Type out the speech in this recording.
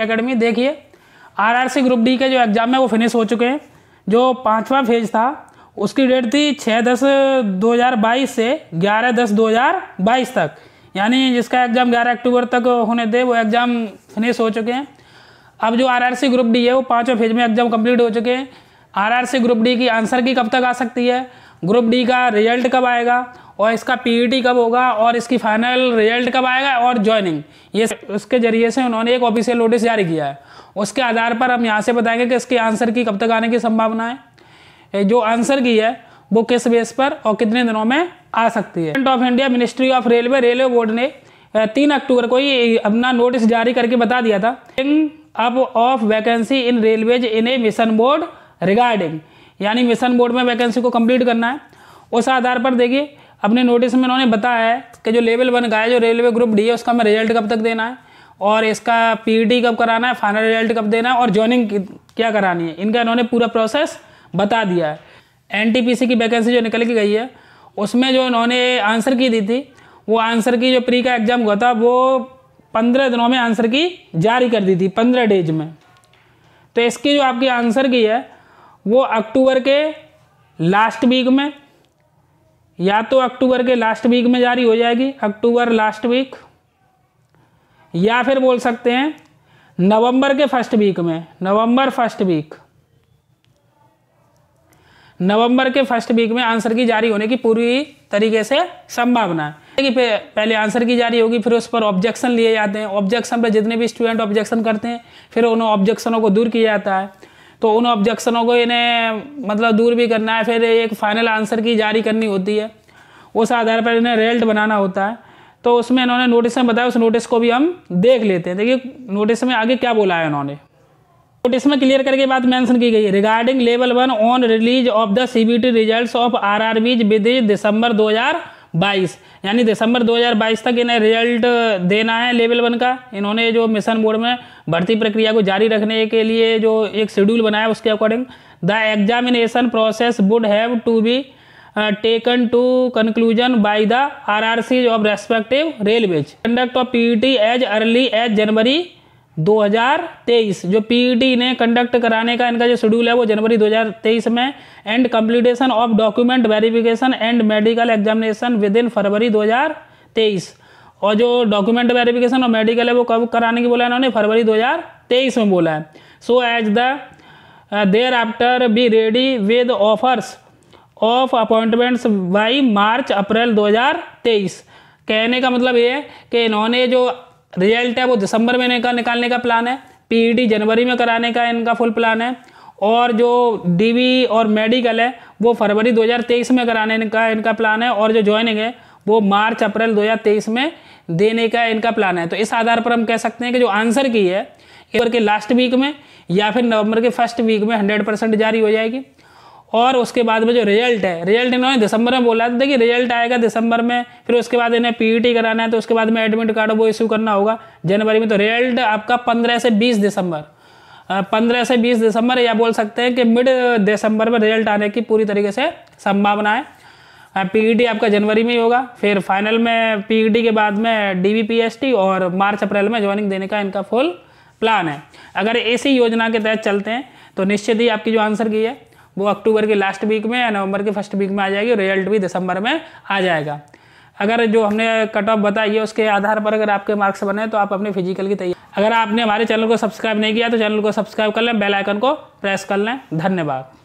academy देखिए RRC group D के जो एग्ज़ाम है वो फिनिश हो चुके हैं जो पाँचवा फेज था उसकी डेट थी छः दस बाईस से ग्यारह दस दो हजार बाईस तक यानी जिसका एग्ज़ाम ग्यारह अक्टूबर तक होने थे वो एग्ज़ाम फिनिश हो चुके हैं अब जो आरआरसी ग्रुप डी है वो पाँचवा फेज में एग्ज़ाम कंप्लीट हो चुके हैं सी ग्रुप डी की आंसर की कब तक आ सकती है ग्रुप डी का रिजल्ट कब आएगा और इसका पीईटी e कब होगा और इसकी फाइनल रिजल्ट कब आएगा और ज्वाइनिंग ये उसके जरिए से उन्होंने एक ऑफिशियल नोटिस जारी किया है उसके आधार पर हम यहाँ से बताएंगे कि इसके आंसर की कब तक आने की संभावना है जो आंसर की है वो किस बेस पर और कितने दिनों में आ सकती है of India ministry of railway railway board ने तीन अक्टूबर को ही अपना नोटिस जारी करके बता दिया था up of vacancy in railways in a mission board regarding यानी मिशन बोर्ड में वैकेंसी को कंप्लीट करना है उस आधार पर देखिए अपने नोटिस में इन्होंने बताया है कि जो लेवल वन का है जो रेलवे ग्रुप डी है उसका हमें रिजल्ट कब तक देना है और इसका पीईटी कब कराना है फाइनल रिजल्ट कब देना है और ज्वाइनिंग क्या करानी है इनका इन्होंने पूरा प्रोसेस बता दिया है एन की वैकेंसी जो निकल के गई है उसमें जो इन्होंने आंसर की दी थी वो आंसर की जो प्री का एग्ज़ाम हुआ था वो पंद्रह दिनों में आंसर की जारी कर दी थी पंद्रह डेज में तो इसकी जो आपकी आंसर की है वो अक्टूबर के लास्ट वीक में या तो अक्टूबर के लास्ट वीक में जारी हो जाएगी अक्टूबर लास्ट वीक या फिर बोल सकते हैं नवंबर के फर्स्ट वीक में नवंबर फर्स्ट वीक नवंबर के फर्स्ट वीक में आंसर की जारी होने की पूरी तरीके से संभावना है कि पहले आंसर की जारी होगी फिर उस पर ऑब्जेक्शन लिए जाते हैं ऑब्जेक्शन पर जितने भी स्टूडेंट ऑब्जेक्शन करते हैं फिर उन ऑब्जेक्शनों को दूर किया जाता है तो उन ऑब्जेक्शनों को इन्हें मतलब दूर भी करना है फिर एक फाइनल आंसर की जारी करनी होती है उस आधार पर इन्हें रेल्ट बनाना होता है तो उसमें इन्होंने नोटिस में बताया उस नोटिस को भी हम देख लेते हैं देखिए नोटिस में आगे क्या बोला है उन्होंने नोटिस में क्लियर करके बात मेंशन की गई है regarding level one on release of the CBT results of RRBs with December बाईस यानी दिसंबर 2022 तक इन्हें रिजल्ट देना है लेवल वन का इन्होंने जो मिशन बोर्ड में भर्ती प्रक्रिया को जारी रखने के लिए जो एक शेड्यूल बनाया उसके according the examination process would have to be taken to conclusion by the R R C of respective railways conduct of P T as early as January 2023 जो पीईटी e ने कंडक्ट कराने का इनका जो schedule है वो जनवरी 2023 में and completion of document verification and medical examination within February 2023 और जो डॉक्यूमेंट वेरिफिकेशन और मेडिकल है वो कब कराने की बोला है इन्होंने फरवरी 2023 में बोला है so as the thereafter be ready with offers of appointments by March April दो कहने का मतलब ये है कि इन्होंने जो रिजल्ट है वो दिसंबर में निकाल निकालने का प्लान है पीईटी e जनवरी में कराने का इनका फुल प्लान है और जो डीवी और मेडिकल है वो फरवरी 2023 में कराने का इनका प्लान है और जो ज्वाइनिंग है वो मार्च अप्रैल 2023 में देने का इनका प्लान है तो इस आधार पर हम कह सकते हैं कि जो आंसर की है के लास्ट वीक में या फिर नवंबर के फर्स्ट वीक में हंड्रेड परसेंट जारी हो जाएगी और उसके बाद में जो रिजल्ट है रिजल्ट इन्होंने दिसंबर में बोला था देखिए रिजल्ट आएगा दिसंबर में फिर उसके बाद इन्हें पीईटी e कराना है तो उसके बाद में एडमिट कार्ड वो इशू करना होगा जनवरी में तो रिजल्ट आपका पंद्रह से बीस दिसंबर पंद्रह से बीस दिसंबर या बोल सकते हैं कि मिड दिसंबर में रिजल्ट आने की पूरी तरीके से संभावना है पी e आपका जनवरी में ही होगा फिर फाइनल में पी e के बाद में डी और मार्च अप्रैल में ज्वाइनिंग देने का इनका फुल प्लान है अगर इसी योजना के तहत चलते हैं तो निश्चित ही आपकी जो आंसर की है वो अक्टूबर के लास्ट वीक में या नवंबर के फर्स्ट वीक में आ जाएगी रिजल्ट भी दिसंबर में आ जाएगा अगर जो हमने कट ऑफ बताई है उसके आधार पर अगर आपके मार्क्स बने तो आप अपने फिजिकल की तैयारी अगर आपने हमारे चैनल को सब्सक्राइब नहीं किया तो चैनल को सब्सक्राइब कर लें बेल आइकन को प्रेस कर लें धन्यवाद